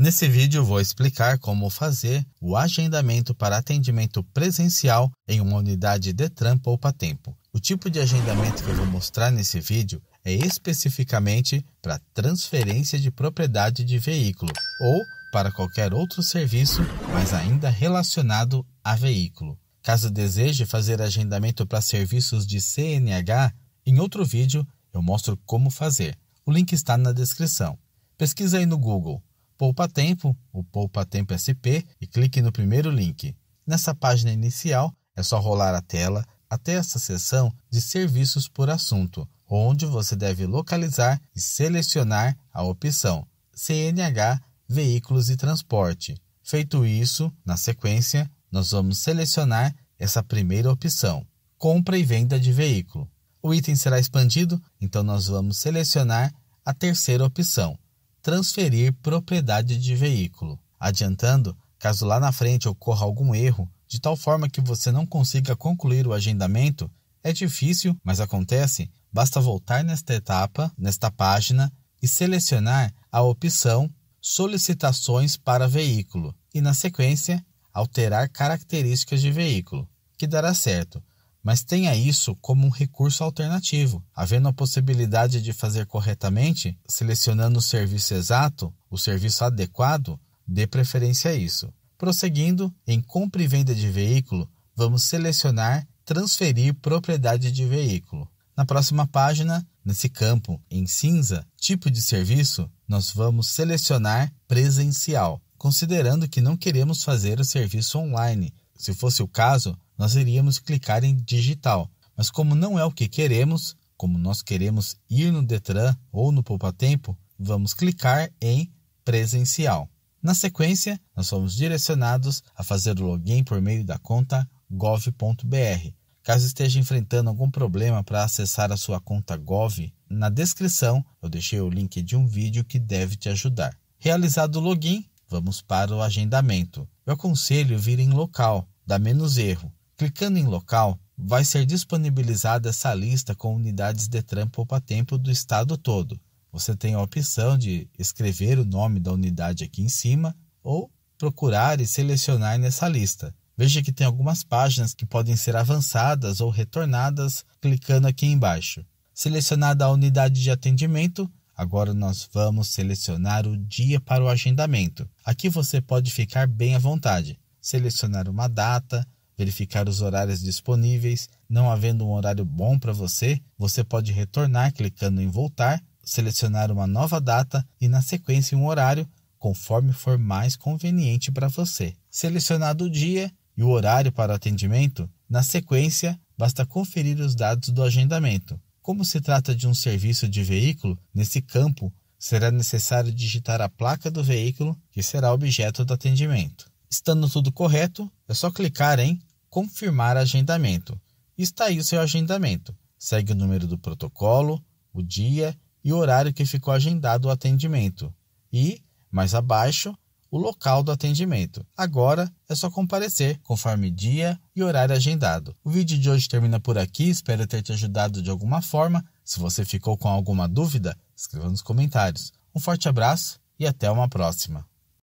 Nesse vídeo vou explicar como fazer o agendamento para atendimento presencial em uma unidade Detran tempo. O tipo de agendamento que eu vou mostrar nesse vídeo é especificamente para transferência de propriedade de veículo ou para qualquer outro serviço, mas ainda relacionado a veículo. Caso deseje fazer agendamento para serviços de CNH, em outro vídeo eu mostro como fazer. O link está na descrição. Pesquisa aí no Google Poupa Tempo, o Poupa Tempo SP, e clique no primeiro link. Nessa página inicial, é só rolar a tela até essa seção de Serviços por Assunto, onde você deve localizar e selecionar a opção CNH Veículos e Transporte. Feito isso, na sequência, nós vamos selecionar essa primeira opção, Compra e Venda de Veículo. O item será expandido, então nós vamos selecionar a terceira opção, transferir propriedade de veículo, adiantando caso lá na frente ocorra algum erro, de tal forma que você não consiga concluir o agendamento. É difícil, mas acontece. Basta voltar nesta etapa, nesta página, e selecionar a opção Solicitações para veículo e, na sequência, alterar características de veículo, que dará certo mas tenha isso como um recurso alternativo, havendo a possibilidade de fazer corretamente, selecionando o serviço exato, o serviço adequado, dê preferência a isso. Prosseguindo, em compra e venda de veículo, vamos selecionar transferir propriedade de veículo. Na próxima página, nesse campo em cinza, tipo de serviço, nós vamos selecionar presencial, considerando que não queremos fazer o serviço online, se fosse o caso, nós iríamos clicar em digital, mas como não é o que queremos, como nós queremos ir no Detran ou no Poupatempo, vamos clicar em presencial. Na sequência, nós somos direcionados a fazer o login por meio da conta gov.br. Caso esteja enfrentando algum problema para acessar a sua conta Gov, na descrição eu deixei o link de um vídeo que deve te ajudar. Realizado o login, vamos para o agendamento. Eu aconselho vir em local, dá menos erro. Clicando em local, vai ser disponibilizada essa lista com unidades Detran poupa-tempo do estado todo. Você tem a opção de escrever o nome da unidade aqui em cima ou procurar e selecionar nessa lista. Veja que tem algumas páginas que podem ser avançadas ou retornadas clicando aqui embaixo. Selecionada a unidade de atendimento, Agora nós vamos selecionar o dia para o agendamento. Aqui você pode ficar bem à vontade, selecionar uma data, verificar os horários disponíveis. Não havendo um horário bom para você, você pode retornar clicando em voltar, selecionar uma nova data e na sequência um horário, conforme for mais conveniente para você. Selecionado o dia e o horário para o atendimento, na sequência basta conferir os dados do agendamento. Como se trata de um serviço de veículo, nesse campo será necessário digitar a placa do veículo, que será objeto do atendimento. Estando tudo correto, é só clicar em Confirmar agendamento. Está aí o seu agendamento. Segue o número do protocolo, o dia e o horário que ficou agendado o atendimento. E, mais abaixo, o local do atendimento. Agora é só comparecer, conforme dia e horário agendado. O vídeo de hoje termina por aqui, espero ter te ajudado de alguma forma. Se você ficou com alguma dúvida, escreva nos comentários. Um forte abraço e até uma próxima.